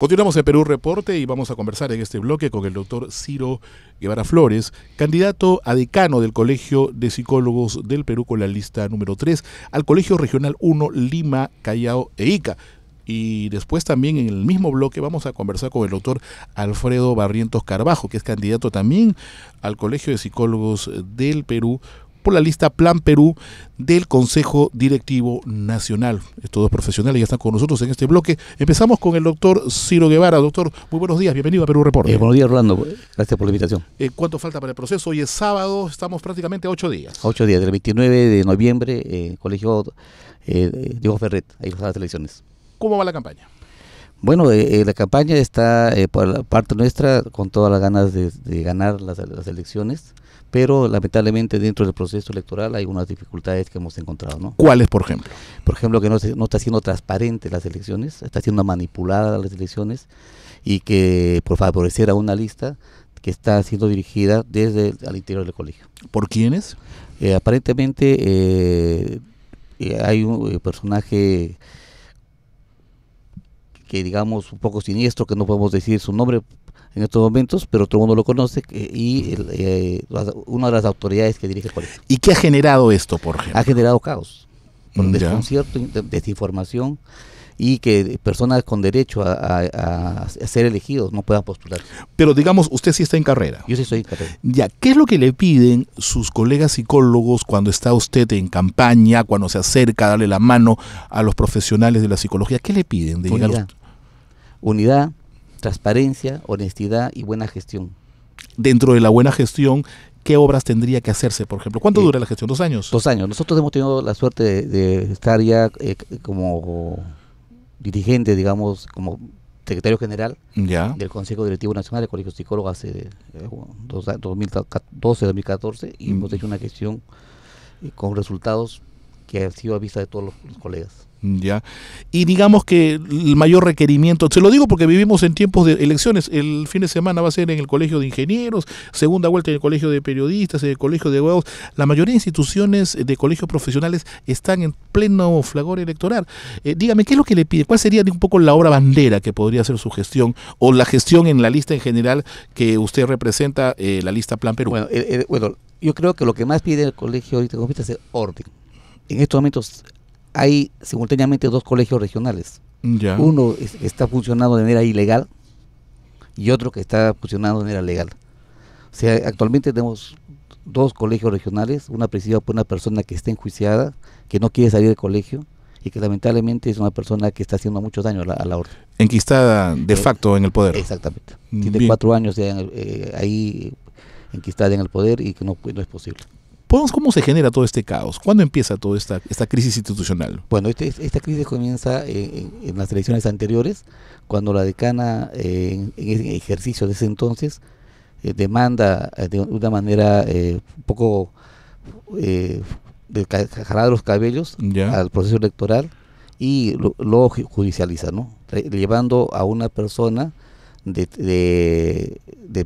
Continuamos en Perú Reporte y vamos a conversar en este bloque con el doctor Ciro Guevara Flores, candidato a decano del Colegio de Psicólogos del Perú con la lista número 3 al Colegio Regional 1 Lima, Callao e Ica. Y después también en el mismo bloque vamos a conversar con el doctor Alfredo Barrientos Carbajo, que es candidato también al Colegio de Psicólogos del Perú por la lista Plan Perú del Consejo Directivo Nacional. Estos dos profesionales ya están con nosotros en este bloque. Empezamos con el doctor Ciro Guevara. Doctor, muy buenos días, bienvenido a Perú Report. Eh, buenos días, Rolando, Gracias por la invitación. Eh, ¿Cuánto falta para el proceso? Hoy es sábado, estamos prácticamente a ocho días. A ocho días, del 29 de noviembre, eh, Colegio eh, Diego Ferret, ahí las elecciones. ¿Cómo va la campaña? Bueno, eh, eh, la campaña está eh, por la parte nuestra con todas las ganas de, ganar las, elecciones, pero lamentablemente dentro del proceso electoral hay unas dificultades que hemos encontrado. ¿no? ¿Cuáles, por ejemplo? Por ejemplo, que no, está siendo transparente las elecciones, está siendo manipulada las elecciones y que por favorecer a una lista que está siendo dirigida desde el, al interior del colegio. ¿Por quiénes? aparentemente hay un personaje que digamos un poco siniestro, que no podemos decir su nombre en estos momentos, pero todo el mundo lo conoce, y eh, una de las autoridades que dirige el colegio. ¿Y qué ha generado esto, por ejemplo? Ha generado caos, por mm, desconcierto, desinformación y que personas con derecho a, ser elegidos no puedan postular. Pero digamos, usted sí está en carrera. Yo sí estoy en carrera. Ya, ¿qué es lo que le piden sus colegas psicólogos cuando está usted en campaña, cuando se acerca a darle la mano a los profesionales de la psicología? ¿Qué le piden? De unidad, transparencia, honestidad y buena gestión. Dentro de la buena gestión, ¿qué obras tendría que hacerse, por ejemplo? ¿Cuánto dura la gestión? ¿Dos años? Dos años. Nosotros hemos tenido la suerte de, estar ya eh, como dirigente, digamos, como secretario general del Consejo Directivo Nacional del Colegio Psicólogo hace 2012-2014 eh, y hemos mm. hecho una gestión eh, con resultados que ha sido a vista de todos los colegas. ¿ya? Y digamos que el mayor requerimiento, se lo digo porque vivimos en tiempos de elecciones, el fin de semana va a ser en el Colegio de Ingenieros, segunda vuelta en el Colegio de Periodistas, en el Colegio de Abogados, la mayoría de instituciones de colegios profesionales están en pleno flagor electoral. Eh, dígame, ¿qué es lo que le pide? ¿Cuál sería un poco la obra bandera que podría ser su gestión o la gestión en la lista en general que usted representa, eh, la lista Plan Perú? Eh, bueno, yo creo que lo que más pide el colegio de ahorita es orden. En estos momentos hay simultáneamente dos colegios regionales. Uno está funcionando de manera ilegal y otro que está funcionando de manera legal. O sea, actualmente tenemos dos colegios regionales, una presidida por una persona que está enjuiciada, que no quiere salir del colegio y que lamentablemente es una persona que está haciendo mucho daño a la, orden. Enquistada de eh, facto en el poder. Exactamente. Tiene cuatro años eh, ahí enquistada en el poder y que no es posible. ¿Cómo se genera todo este caos? ¿Cuándo empieza toda esta, crisis institucional? Bueno, este, esta crisis comienza en, las elecciones anteriores, cuando la decana eh, en, ejercicio de ese entonces eh, demanda eh, de una manera eh, un poco de jalar los cabellos al proceso electoral y lo, judicializa, ¿no? Llevando a una persona de,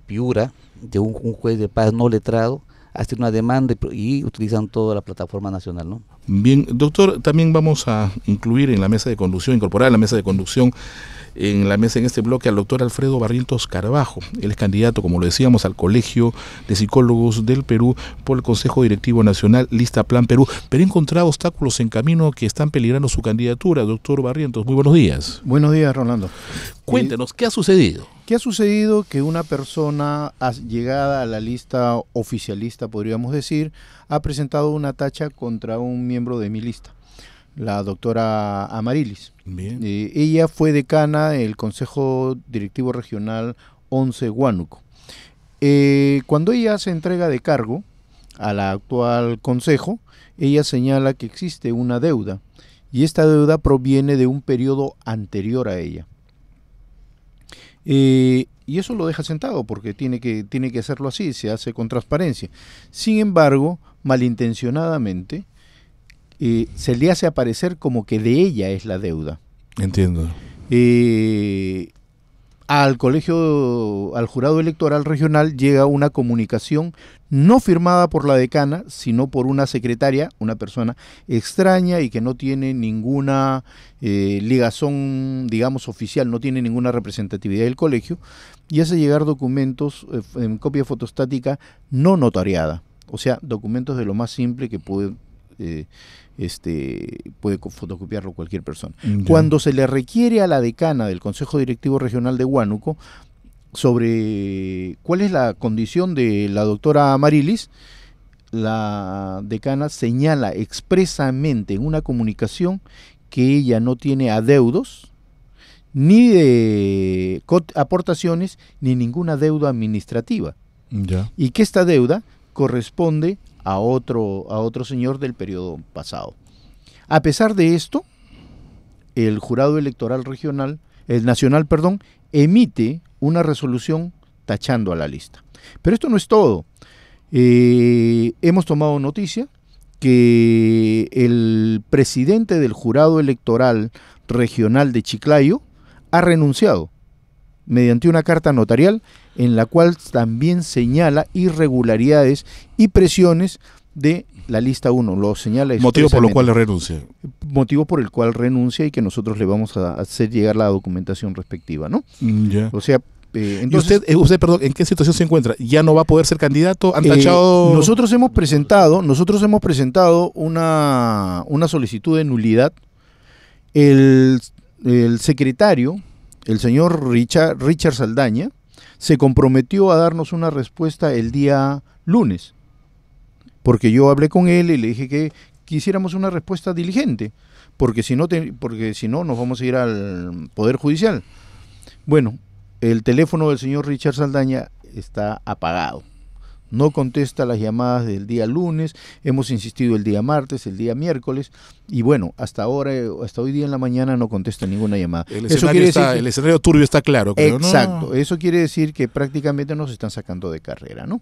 Piura, de un juez de paz no letrado, hacer una demanda y, y utilizan toda la plataforma nacional, ¿no? Bien, doctor, también vamos a incluir en la mesa de conducción, incorporar a la mesa de conducción, en la mesa en este bloque al doctor Alfredo Barrientos Carbajo. Él es candidato, como lo decíamos, al Colegio de Psicólogos del Perú por el Consejo Directivo Nacional Lista Plan Perú, pero he encontrado obstáculos en camino que están peligrando su candidatura. Doctor Barrientos, muy buenos días. Buenos días, Rolando. Cuéntenos, ¿qué ha sucedido? ¿Qué ha sucedido que una persona llegada a la lista oficialista, podríamos decir, ha presentado una tacha contra un miembro de mi lista, la doctora Amarilis. Eh, ella fue decana del Consejo Directivo Regional 11 Huánuco. Eh, cuando ella se entrega de cargo al actual Consejo, ella señala que existe una deuda y esta deuda proviene de un periodo anterior a ella. Eh, y eso lo deja sentado porque tiene que, tiene que hacerlo así, se hace con transparencia. Sin embargo, malintencionadamente, se le hace aparecer como que de ella es la deuda. Entiendo. Eh, al colegio, al jurado electoral regional llega una comunicación no firmada por la decana, sino por una secretaria, una persona extraña y que no tiene ninguna eh, ligazón, digamos, oficial, no tiene ninguna representatividad del colegio, y hace llegar documentos eh, en copia fotostática no notariada, o sea, documentos de lo más simple que puede eh, este, puede fotocopiarlo cualquier persona. Mm, Cuando se le requiere a la decana del Consejo Directivo Regional de Huánuco sobre cuál es la condición de la doctora Amarilis, la decana señala expresamente en una comunicación que ella no tiene adeudos, ni de aportaciones, ni ninguna deuda administrativa. Y que esta deuda corresponde a otro, a otro señor del periodo pasado. A pesar de esto, el jurado electoral regional, el nacional, perdón, emite una resolución tachando a la lista. Pero esto no es todo. Eh, hemos tomado noticia que el presidente del jurado electoral regional de Chiclayo ha renunciado mediante una carta notarial en la cual también señala irregularidades y presiones de la lista 1, lo señala Motivo por lo cual renuncia. Motivo por el cual renuncia y que nosotros le vamos a hacer llegar la documentación respectiva, ¿no? Mm, o sea, eh, ¿Y usted, eh, usted, perdón, ¿en qué situación se encuentra? ¿Ya no va a poder ser candidato? ¿Han eh, tachado? nosotros hemos presentado, nosotros hemos presentado una, una solicitud de nulidad. El, el secretario el señor Richard, Saldaña, se comprometió a darnos una respuesta el día lunes, porque yo hablé con él y le dije que quisiéramos una respuesta diligente, porque si no, te, porque si no nos vamos a ir al Poder Judicial. Bueno, el teléfono del señor Richard Saldaña está apagado no contesta las llamadas del día lunes, hemos insistido el día martes, el día miércoles, y bueno, hasta ahora, hasta hoy día en la mañana no contesta ninguna llamada. El escenario, eso quiere decir el escenario turbio está claro. exacto, eso quiere decir que prácticamente nos están sacando de carrera, ¿no?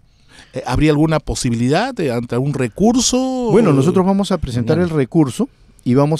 Eh, ¿Habría alguna posibilidad de, eh, ante algún recurso? Bueno, nosotros vamos a presentar el recurso y vamos a